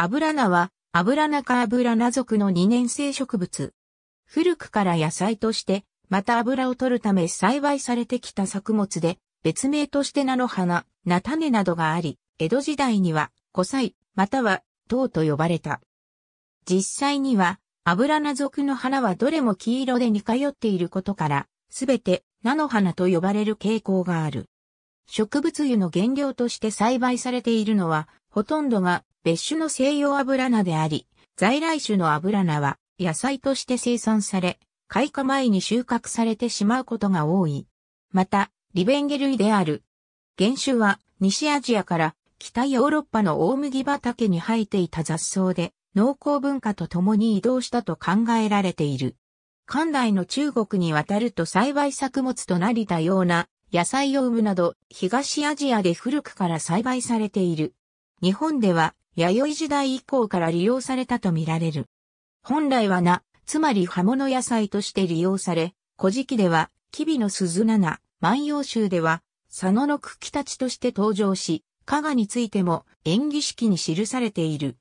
アブラナは、アブラナかアブラナ属の二年生植物。古くから野菜として、また油を取るため栽培されてきた作物で、別名として菜の花、菜種などがあり、江戸時代には、古菜、または、糖と呼ばれた。実際には、アブラナ属の花はどれも黄色で似通っていることから、すべて菜の花と呼ばれる傾向がある。植物油の原料として栽培されているのは、ほとんどが別種の西洋油菜であり、在来種の油菜は野菜として生産され、開花前に収穫されてしまうことが多い。また、リベンゲ類である。原種は西アジアから北ヨーロッパの大麦畑に生えていた雑草で、農耕文化と共に移動したと考えられている。関内の中国に渡ると栽培作物となりたような野菜を生むなど東アジアで古くから栽培されている。日本では弥生時代以降から利用されたとみられる。本来は名、つまり葉物野菜として利用され、古事記では、吉備の鈴七、万葉集では、佐野の茎たちとして登場し、加賀についても演技式に記されている。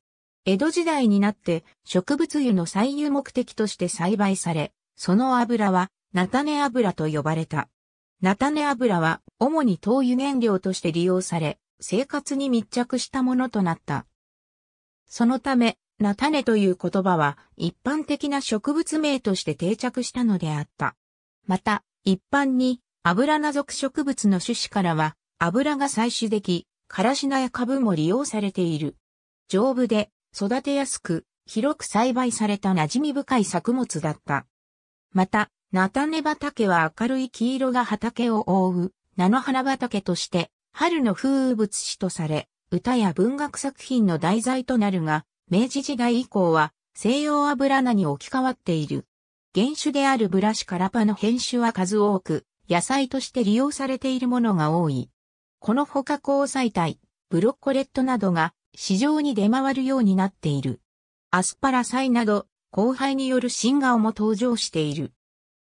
江戸時代になって植物油の採油目的として栽培され、その油は菜種油と呼ばれた。菜種油は主に灯油原料として利用され、生活に密着したものとなった。そのため、菜種という言葉は一般的な植物名として定着したのであった。また、一般に油な属植物の種子からは油が採取でき、からし菜や株も利用されている。丈夫で育てやすく広く栽培された馴染み深い作物だった。また、菜種畑は明るい黄色が畑を覆う菜の花畑として春の風物詩とされ、歌や文学作品の題材となるが、明治時代以降は西洋油菜に置き換わっている。原種であるブラシカラパの変種は数多く、野菜として利用されているものが多い。このほか交際体、ブロッコレットなどが市場に出回るようになっている。アスパラ菜など、後輩による新顔も登場している。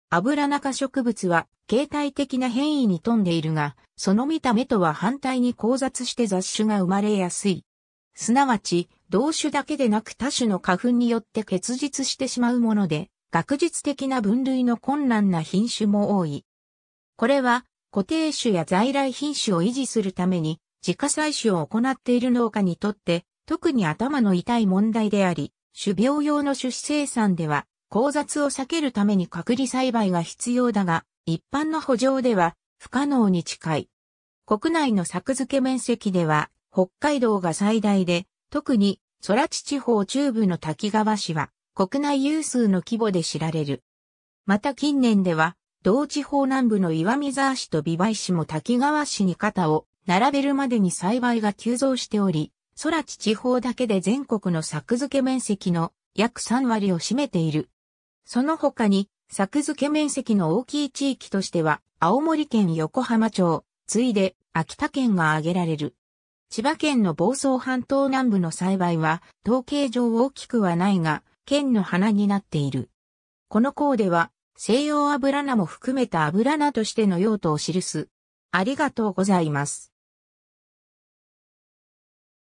油中植物は形態的な変異に富んでいるが、その見た目とは反対に交雑して雑種が生まれやすい。すなわち、同種だけでなく他種の花粉によって結実してしまうもので、学術的な分類の困難な品種も多い。これは、固定種や在来品種を維持するために、自家採取を行っている農家にとって、特に頭の痛い問題であり、種苗用の種子生産では、交雑を避けるために隔離栽培が必要だが、一般の補助では不可能に近い。国内の作付け面積では北海道が最大で、特に空地地方中部の滝川市は国内有数の規模で知られる。また近年では、同地方南部の岩見沢市と美梅市も滝川市に肩を並べるまでに栽培が急増しており、空地地方だけで全国の作付け面積の約3割を占めている。その他に作付け面積の大きい地域としては、青森県横浜町、次いで秋田県が挙げられる。千葉県の房総半島南部の栽培は、統計上大きくはないが、県の花になっている。この項では、西洋油菜も含めた油菜としての用途を記す。ありがとうございます。